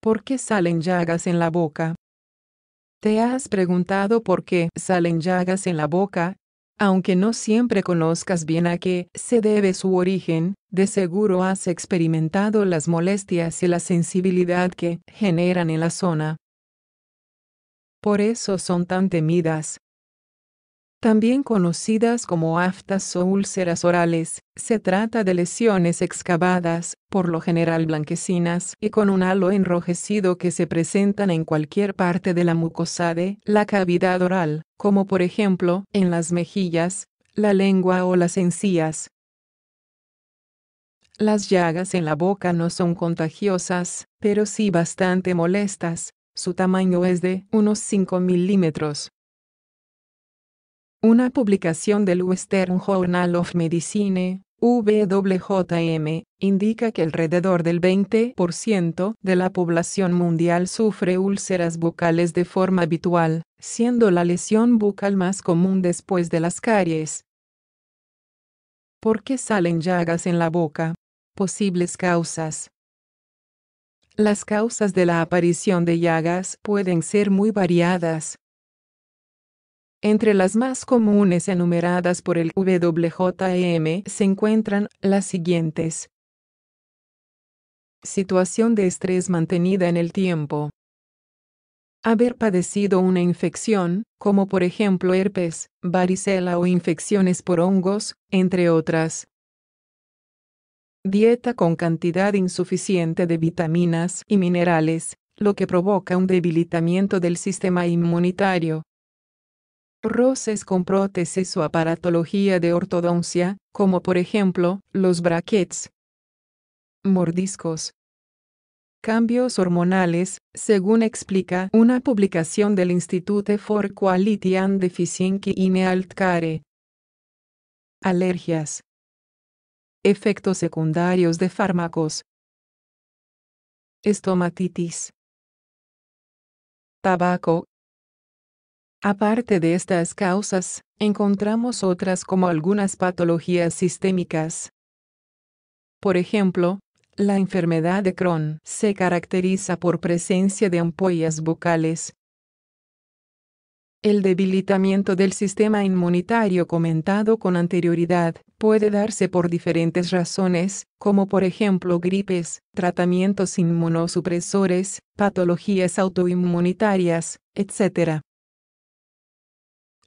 ¿Por qué salen llagas en la boca? ¿Te has preguntado por qué salen llagas en la boca? Aunque no siempre conozcas bien a qué se debe su origen, de seguro has experimentado las molestias y la sensibilidad que generan en la zona. Por eso son tan temidas, también conocidas como aftas o úlceras orales, se trata de lesiones excavadas, por lo general blanquecinas y con un halo enrojecido que se presentan en cualquier parte de la mucosa de la cavidad oral, como por ejemplo en las mejillas, la lengua o las encías. Las llagas en la boca no son contagiosas, pero sí bastante molestas. Su tamaño es de unos 5 milímetros una publicación del Western Journal of Medicine, WJM, indica que alrededor del 20% de la población mundial sufre úlceras bucales de forma habitual, siendo la lesión bucal más común después de las caries. ¿Por qué salen llagas en la boca? Posibles causas. Las causas de la aparición de llagas pueden ser muy variadas, entre las más comunes enumeradas por el WJM se encuentran las siguientes. Situación de estrés mantenida en el tiempo. Haber padecido una infección, como por ejemplo herpes, varicela o infecciones por hongos, entre otras. Dieta con cantidad insuficiente de vitaminas y minerales, lo que provoca un debilitamiento del sistema inmunitario, Roses con prótesis o aparatología de ortodoncia, como por ejemplo, los brackets. Mordiscos. Cambios hormonales, según explica una publicación del Institute for Quality and Efficiency in Alergias. Efectos secundarios de fármacos. Estomatitis. Tabaco, Aparte de estas causas, encontramos otras como algunas patologías sistémicas. Por ejemplo, la enfermedad de Crohn se caracteriza por presencia de ampollas vocales. El debilitamiento del sistema inmunitario comentado con anterioridad puede darse por diferentes razones, como por ejemplo gripes, tratamientos inmunosupresores, patologías autoinmunitarias, etc.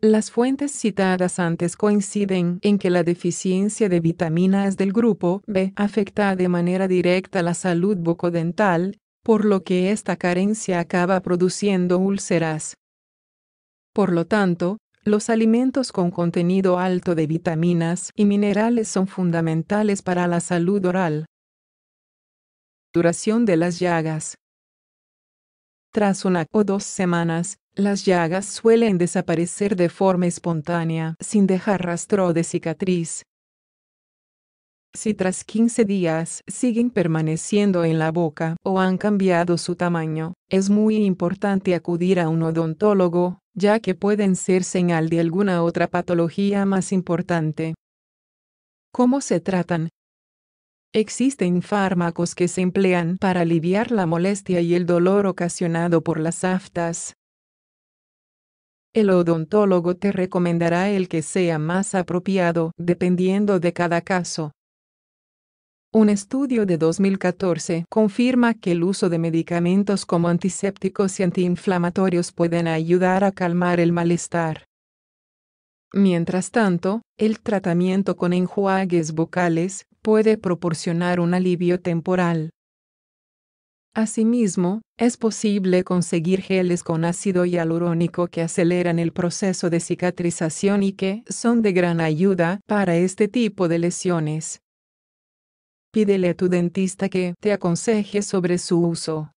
Las fuentes citadas antes coinciden en que la deficiencia de vitaminas del grupo B afecta de manera directa la salud bucodental, por lo que esta carencia acaba produciendo úlceras. Por lo tanto, los alimentos con contenido alto de vitaminas y minerales son fundamentales para la salud oral. Duración de las llagas. Tras una o dos semanas, las llagas suelen desaparecer de forma espontánea, sin dejar rastro de cicatriz. Si tras 15 días siguen permaneciendo en la boca o han cambiado su tamaño, es muy importante acudir a un odontólogo, ya que pueden ser señal de alguna otra patología más importante. ¿Cómo se tratan? Existen fármacos que se emplean para aliviar la molestia y el dolor ocasionado por las aftas, el odontólogo te recomendará el que sea más apropiado dependiendo de cada caso. Un estudio de 2014 confirma que el uso de medicamentos como antisépticos y antiinflamatorios pueden ayudar a calmar el malestar. Mientras tanto, el tratamiento con enjuagues vocales puede proporcionar un alivio temporal, Asimismo, es posible conseguir geles con ácido hialurónico que aceleran el proceso de cicatrización y que son de gran ayuda para este tipo de lesiones. Pídele a tu dentista que te aconseje sobre su uso.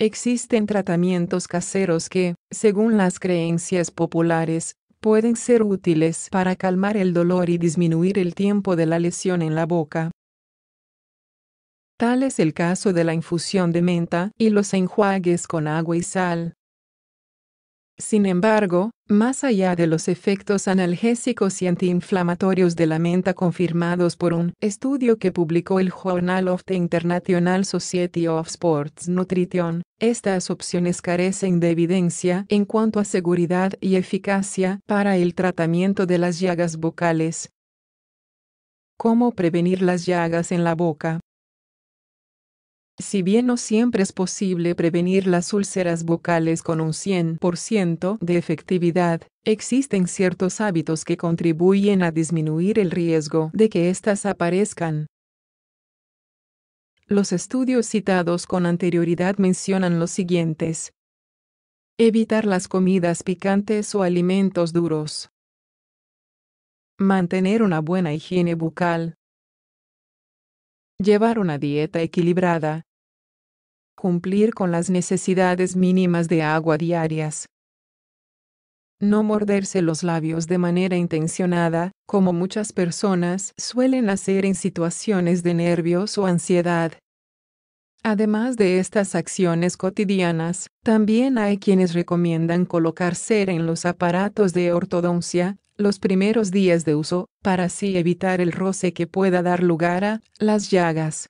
Existen tratamientos caseros que, según las creencias populares, pueden ser útiles para calmar el dolor y disminuir el tiempo de la lesión en la boca, Tal es el caso de la infusión de menta y los enjuagues con agua y sal. Sin embargo, más allá de los efectos analgésicos y antiinflamatorios de la menta confirmados por un estudio que publicó el Journal of the International Society of Sports Nutrition, estas opciones carecen de evidencia en cuanto a seguridad y eficacia para el tratamiento de las llagas vocales. ¿Cómo prevenir las llagas en la boca? Si bien no siempre es posible prevenir las úlceras bucales con un 100% de efectividad, existen ciertos hábitos que contribuyen a disminuir el riesgo de que éstas aparezcan. Los estudios citados con anterioridad mencionan los siguientes. Evitar las comidas picantes o alimentos duros. Mantener una buena higiene bucal. Llevar una dieta equilibrada, cumplir con las necesidades mínimas de agua diarias. No morderse los labios de manera intencionada, como muchas personas suelen hacer en situaciones de nervios o ansiedad. Además de estas acciones cotidianas, también hay quienes recomiendan colocar cera en los aparatos de ortodoncia los primeros días de uso, para así evitar el roce que pueda dar lugar a las llagas.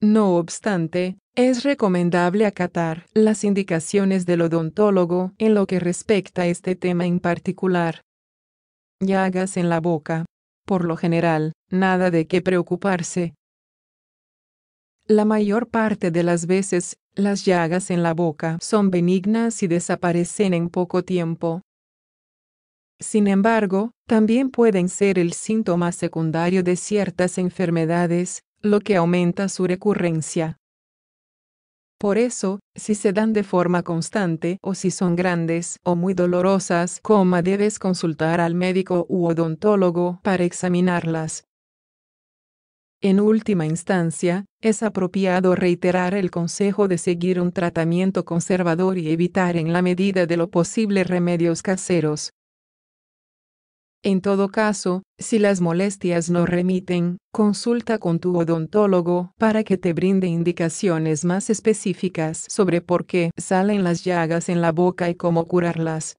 No obstante, es recomendable acatar las indicaciones del odontólogo en lo que respecta a este tema en particular. Llagas en la boca. Por lo general, nada de qué preocuparse. La mayor parte de las veces, las llagas en la boca son benignas y desaparecen en poco tiempo. Sin embargo, también pueden ser el síntoma secundario de ciertas enfermedades, lo que aumenta su recurrencia. Por eso, si se dan de forma constante o si son grandes o muy dolorosas, debes consultar al médico u odontólogo para examinarlas. En última instancia, es apropiado reiterar el consejo de seguir un tratamiento conservador y evitar en la medida de lo posible remedios caseros. En todo caso, si las molestias no remiten, consulta con tu odontólogo para que te brinde indicaciones más específicas sobre por qué salen las llagas en la boca y cómo curarlas.